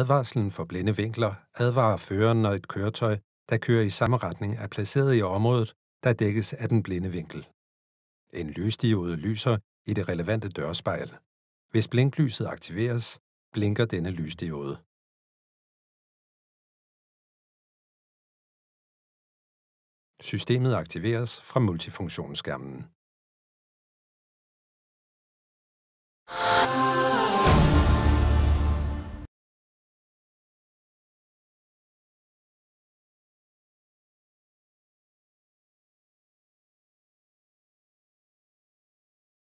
Advarslen for blinde vinkler advarer føreren, når et køretøj, der kører i samme retning, er placeret i området, der dækkes af den blinde vinkel. En lysdiode lyser i det relevante dørspejl. Hvis blinklyset aktiveres, blinker denne lysdiode. Systemet aktiveres fra multifunktionsskærmen.